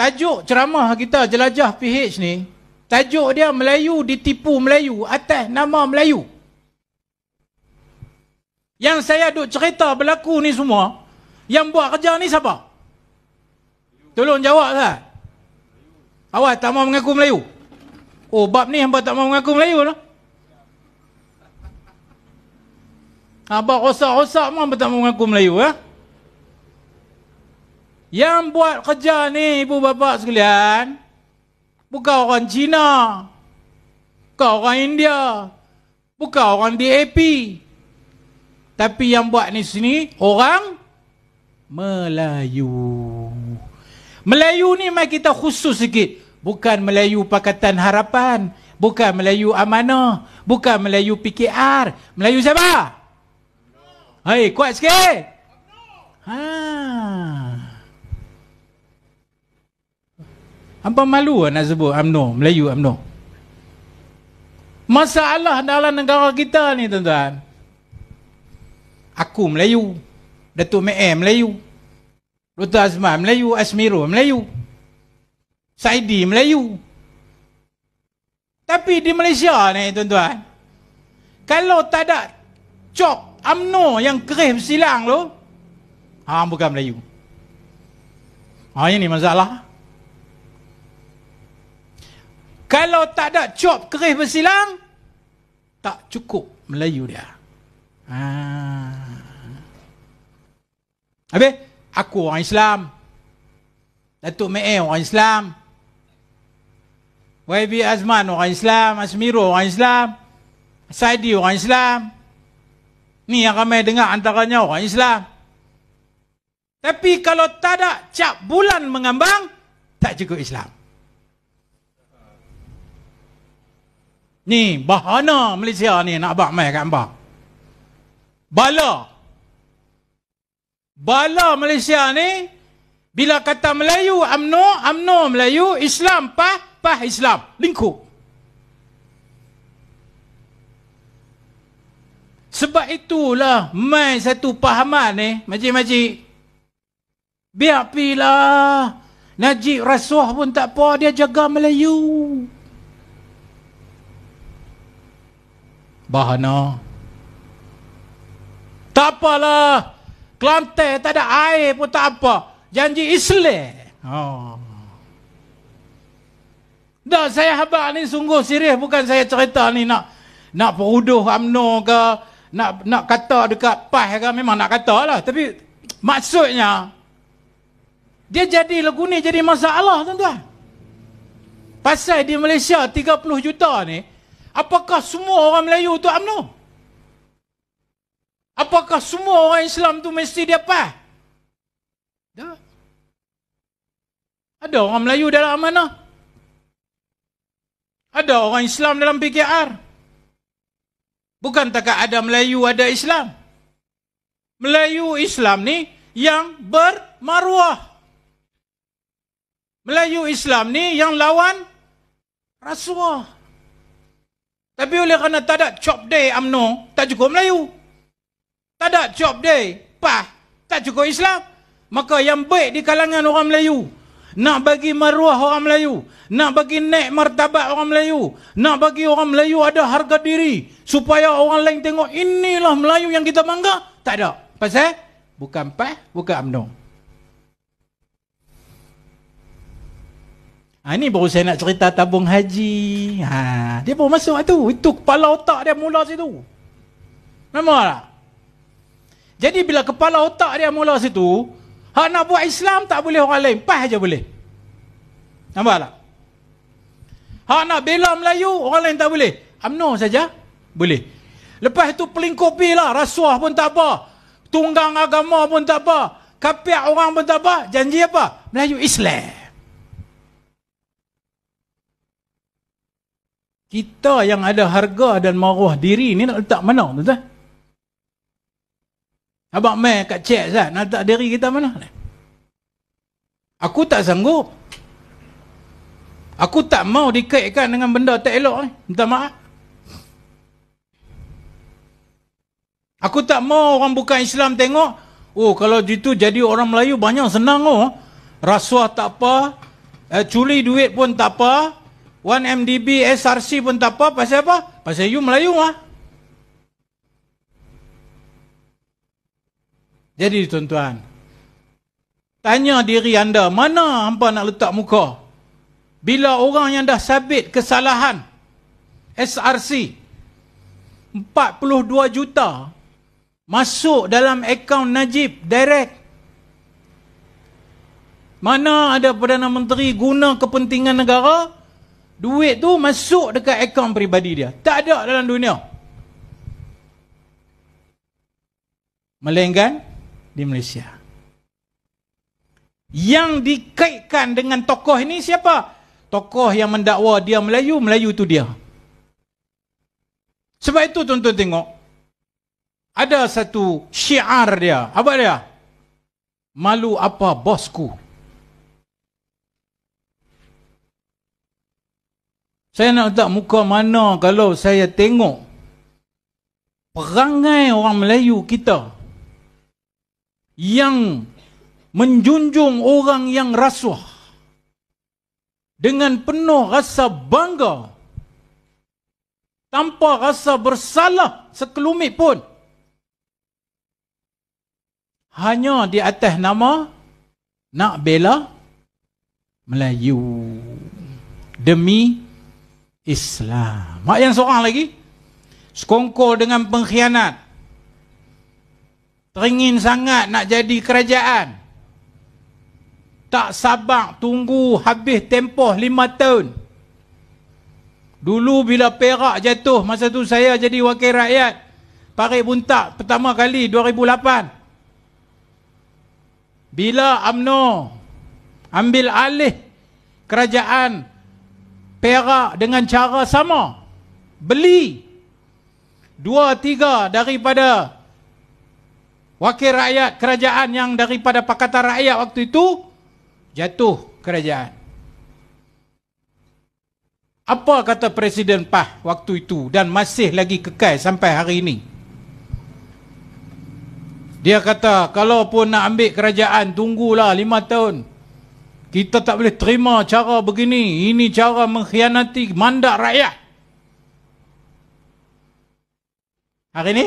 tajuk ceramah kita jelajah PH ni tajuk dia Melayu ditipu Melayu atas nama Melayu yang saya duk cerita berlaku ni semua yang buat kerja ni siapa? tolong jawab lah awak tak mau mengaku Melayu oh bab ni hamba tak mau mengaku Melayu lah Abang rosak-rosak pun tak mau mengaku Melayu eh? Ya? Yang buat kerja ni ibu bapa sekalian bukan orang Cina. Bukan orang India. Bukan orang DAP. Tapi yang buat ni sini orang Melayu. Melayu ni mai kita khusus sikit. Bukan Melayu Pakatan Harapan. Bukan Melayu Amanah. Bukan Melayu PKR. Melayu siapa? Hai, kuat sikit. Ha. Hampa malu lah nak sebut UMNO, Melayu UMNO. Masalah dalam negara kita ni tuan-tuan. Aku Melayu. Datuk Me'e Melayu. Dr. Azman Melayu. Asmiro Melayu. Saidi Melayu. Tapi di Malaysia ni tuan-tuan. Kalau tak ada cok UMNO yang kerim silang tu. Ha, bukan Melayu. Ha, ini masalah. Masalah. Kalau tak ada cop kerih bersilang, tak cukup Melayu dia. Ha. Habis, aku orang Islam. Datuk Me'e orang Islam. YB Azman orang Islam. Asmiro orang Islam. Saidi orang Islam. Ni yang ramai dengar antaranya orang Islam. Tapi kalau tak ada cap bulan mengambang, tak cukup Islam. Ni bahana Malaysia ni nak abang mai kat abang. Bala. Bala Malaysia ni bila kata Melayu amno amno Melayu Islam pa pa Islam lingku. Sebab itulah main satu pahaman ni, macam. majik Biar pilah. Najib Rasuah pun tak apa, dia jaga Melayu. bahana. Tak apalah. Kelantan tak ada air pun tak apa. Janji isle Oh. Ha. Dah saya habaq ni sungguh sirih bukan saya cerita ni nak nak peruduh UMNO ke nak nak kata dekat PAS ke memang nak kata lah tapi maksudnya dia jadi lagu ni jadi masalah tuan-tuan. Pasal di Malaysia 30 juta ni Apakah semua orang Melayu tu UMNO? Apakah semua orang Islam tu mesti dia apa? Ada. Ada orang Melayu dalam mana? Ada orang Islam dalam PKR? Bukan tak ada Melayu, ada Islam. Melayu Islam ni yang bermaruah. Melayu Islam ni yang lawan rasuah. Tapi oleh kerana tak ada chop day amno tak cukup Melayu. Tak ada chop day pa tak cukup Islam. Maka yang baik di kalangan orang Melayu, nak bagi maruah orang Melayu, nak bagi naik martabat orang Melayu, nak bagi orang Melayu ada harga diri, supaya orang lain tengok inilah Melayu yang kita bangga, tak ada. Pasal? Bukan PAH, bukan amno Ha, ah, ini baru saya nak cerita tabung haji. Ha, dia baru masuk lah tu. Itu kepala otak dia mula situ. Memang tak? Jadi bila kepala otak dia mula situ, hak nak buat Islam tak boleh orang lain. Pah aja boleh. Nampak tak? Hak nak bela Melayu, orang lain tak boleh. Amno saja boleh. Lepas itu peling kopi lah. Rasuah pun tak apa. Tunggang agama pun tak apa. Kapiak orang pun tak apa. Janji apa? Melayu Islam. kita yang ada harga dan maruah diri ni nak letak mana tuan-tuan? Abang mai kat Cek kan, nak letak diri kita mana? Aku tak sanggup. Aku tak mau dikaitkan dengan benda tak elok ni. Minta maaf. Aku tak mau orang bukan Islam tengok, oh kalau gitu jadi orang Melayu banyak senang oh. Rasuah tak apa, eh, culi duit pun tak apa, One mdb SRC pun tak apa. Pasal apa? Pasal you Melayu lah. Jadi tuan-tuan, tanya diri anda, mana hampa nak letak muka? Bila orang yang dah sabit kesalahan SRC 42 juta masuk dalam akaun Najib direct mana ada Perdana Menteri guna kepentingan negara Duit tu masuk dekat akaun peribadi dia. Tak ada dalam dunia. Melainkan di Malaysia. Yang dikaitkan dengan tokoh ini siapa? Tokoh yang mendakwa dia Melayu, Melayu tu dia. Sebab itu tuan-tuan tengok. Ada satu syiar dia. Apa dia? Malu apa bosku? Saya nak letak muka mana kalau saya tengok perangai orang Melayu kita yang menjunjung orang yang rasuah dengan penuh rasa bangga tanpa rasa bersalah sekelumit pun hanya di atas nama nak bela Melayu demi Islam. Mak yang seorang lagi sekongkol dengan pengkhianat. Teringin sangat nak jadi kerajaan. Tak sabar tunggu habis tempoh lima tahun. Dulu bila perak jatuh masa tu saya jadi wakil rakyat. Parik buntak pertama kali 2008. Bila Amno ambil alih kerajaan perak dengan cara sama. Beli dua tiga daripada wakil rakyat kerajaan yang daripada Pakatan Rakyat waktu itu jatuh kerajaan. Apa kata Presiden PAH waktu itu dan masih lagi kekal sampai hari ini? Dia kata kalau pun nak ambil kerajaan tunggulah lima tahun. Kita tak boleh terima cara begini. Ini cara mengkhianati mandat rakyat. Hari ini?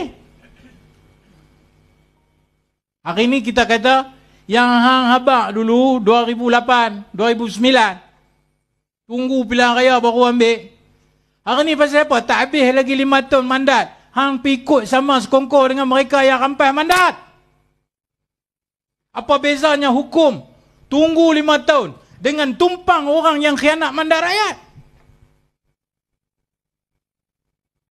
Hari ini kita kata yang hang habak dulu 2008, 2009. Tunggu pilihan raya baru ambil. Hari ni pasal apa? Tak habis lagi lima tahun mandat. Hang pikut sama sekongkong dengan mereka yang rampas mandat. Apa bezanya Hukum. Tunggu lima tahun dengan tumpang orang yang khianat mandat rakyat.